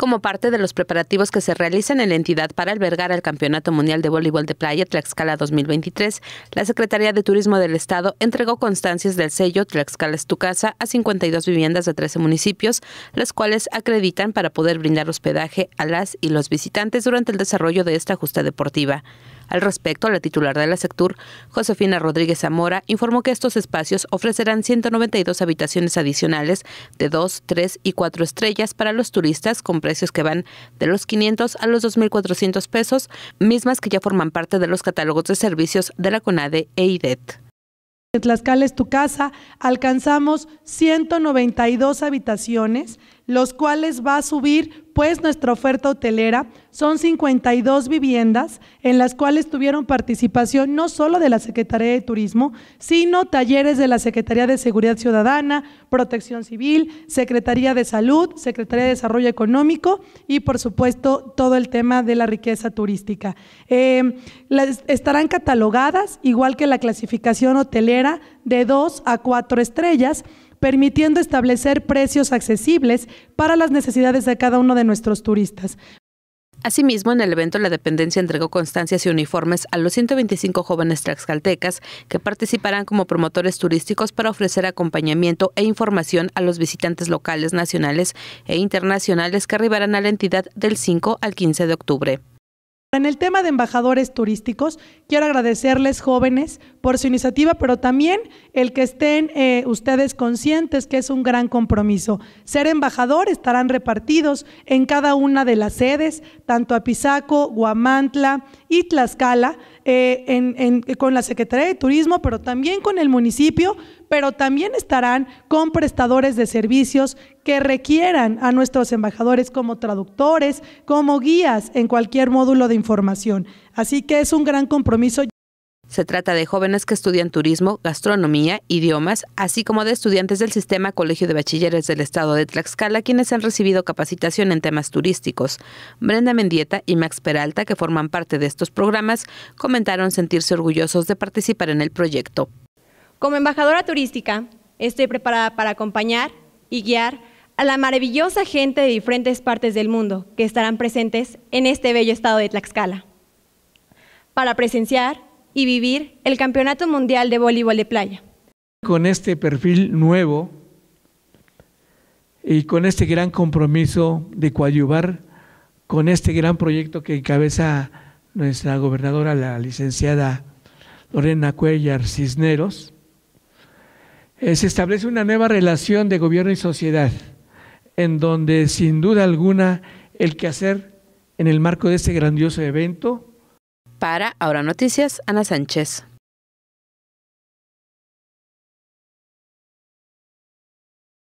como parte de los preparativos que se realizan en la entidad para albergar el Campeonato Mundial de Voleibol de Playa Tlaxcala 2023, la Secretaría de Turismo del Estado entregó constancias del sello Tlaxcala es tu casa a 52 viviendas de 13 municipios, las cuales acreditan para poder brindar hospedaje a las y los visitantes durante el desarrollo de esta justa deportiva. Al respecto, la titular de la sector, Josefina Rodríguez Zamora, informó que estos espacios ofrecerán 192 habitaciones adicionales de 2, 3 y 4 estrellas para los turistas con precios que van de los 500 a los 2.400 pesos, mismas que ya forman parte de los catálogos de servicios de la CONADE e IDET. Tlaxcala es tu casa, alcanzamos 192 habitaciones los cuales va a subir pues nuestra oferta hotelera. Son 52 viviendas en las cuales tuvieron participación no solo de la Secretaría de Turismo, sino talleres de la Secretaría de Seguridad Ciudadana, Protección Civil, Secretaría de Salud, Secretaría de Desarrollo Económico y por supuesto todo el tema de la riqueza turística. Em, estarán catalogadas igual que la clasificación hotelera de dos a cuatro estrellas permitiendo establecer precios accesibles para las necesidades de cada uno de nuestros turistas. Asimismo, en el evento la dependencia entregó constancias y uniformes a los 125 jóvenes tlaxcaltecas que participarán como promotores turísticos para ofrecer acompañamiento e información a los visitantes locales, nacionales e internacionales que arribarán a la entidad del 5 al 15 de octubre. En el tema de embajadores turísticos, quiero agradecerles jóvenes por su iniciativa, pero también el que estén eh, ustedes conscientes que es un gran compromiso. Ser embajador estarán repartidos en cada una de las sedes, tanto a Pisaco, Guamantla y Tlaxcala, eh, con la Secretaría de Turismo, pero también con el municipio, pero también estarán con prestadores de servicios que requieran a nuestros embajadores como traductores, como guías en cualquier módulo de información. Así que es un gran compromiso. Se trata de jóvenes que estudian turismo, gastronomía, idiomas, así como de estudiantes del sistema Colegio de Bachilleres del Estado de Tlaxcala, quienes han recibido capacitación en temas turísticos. Brenda Mendieta y Max Peralta, que forman parte de estos programas, comentaron sentirse orgullosos de participar en el proyecto. Como embajadora turística, estoy preparada para acompañar y guiar a la maravillosa gente de diferentes partes del mundo que estarán presentes en este bello estado de Tlaxcala, para presenciar y vivir el Campeonato Mundial de Voleibol de Playa. Con este perfil nuevo y con este gran compromiso de coadyuvar con este gran proyecto que encabeza nuestra gobernadora, la licenciada Lorena Cuellar Cisneros, eh, se establece una nueva relación de gobierno y sociedad, en donde sin duda alguna el quehacer en el marco de este grandioso evento. Para Ahora Noticias, Ana Sánchez.